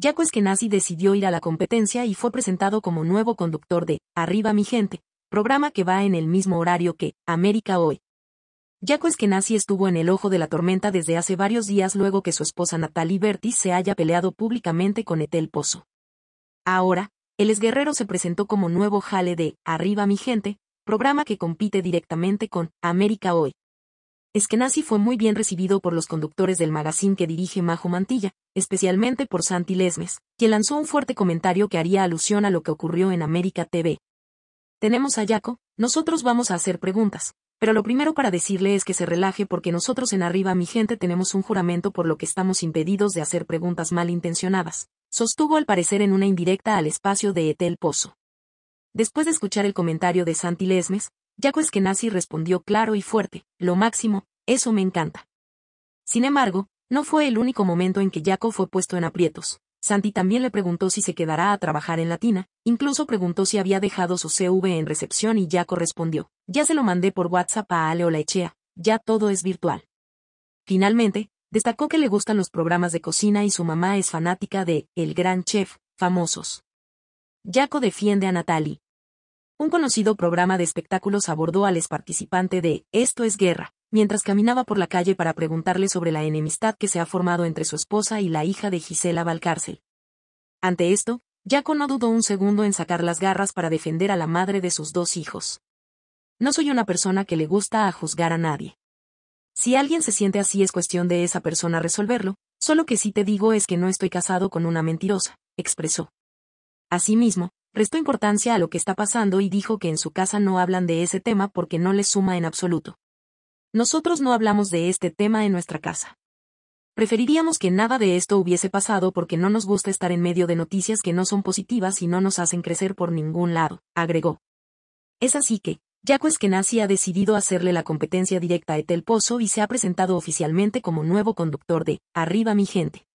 Jaco Eskenazi decidió ir a la competencia y fue presentado como nuevo conductor de Arriba mi gente, programa que va en el mismo horario que América Hoy. que Eskenazi estuvo en el ojo de la tormenta desde hace varios días luego que su esposa Natalie Bertis se haya peleado públicamente con Etel Pozo. Ahora, el esguerrero se presentó como nuevo jale de Arriba mi gente, programa que compite directamente con América Hoy. Es que Nazi fue muy bien recibido por los conductores del magazine que dirige Majo Mantilla, especialmente por Santi Lesmes, quien lanzó un fuerte comentario que haría alusión a lo que ocurrió en América TV. Tenemos a Yaco, nosotros vamos a hacer preguntas, pero lo primero para decirle es que se relaje porque nosotros en arriba mi gente tenemos un juramento por lo que estamos impedidos de hacer preguntas malintencionadas, sostuvo al parecer en una indirecta al espacio de Etel Pozo. Después de escuchar el comentario de Santi Lesmes, Yaco Eskenazi respondió claro y fuerte, lo máximo, eso me encanta. Sin embargo, no fue el único momento en que Yaco fue puesto en aprietos. Santi también le preguntó si se quedará a trabajar en Latina, incluso preguntó si había dejado su CV en recepción y Yaco respondió, ya se lo mandé por WhatsApp a Ale Echea, ya todo es virtual. Finalmente, destacó que le gustan los programas de cocina y su mamá es fanática de El Gran Chef, famosos. Yaco defiende a Natalie, un conocido programa de espectáculos abordó al ex participante de Esto es guerra, mientras caminaba por la calle para preguntarle sobre la enemistad que se ha formado entre su esposa y la hija de Gisela Valcárcel. Ante esto, Jaco no dudó un segundo en sacar las garras para defender a la madre de sus dos hijos. No soy una persona que le gusta a juzgar a nadie. Si alguien se siente así es cuestión de esa persona resolverlo, solo que sí te digo es que no estoy casado con una mentirosa, expresó. Asimismo, Prestó importancia a lo que está pasando y dijo que en su casa no hablan de ese tema porque no les suma en absoluto. Nosotros no hablamos de este tema en nuestra casa. Preferiríamos que nada de esto hubiese pasado porque no nos gusta estar en medio de noticias que no son positivas y no nos hacen crecer por ningún lado, agregó. Es así que, Jaco Eskenazi ha decidido hacerle la competencia directa a Etel Pozo y se ha presentado oficialmente como nuevo conductor de Arriba mi gente.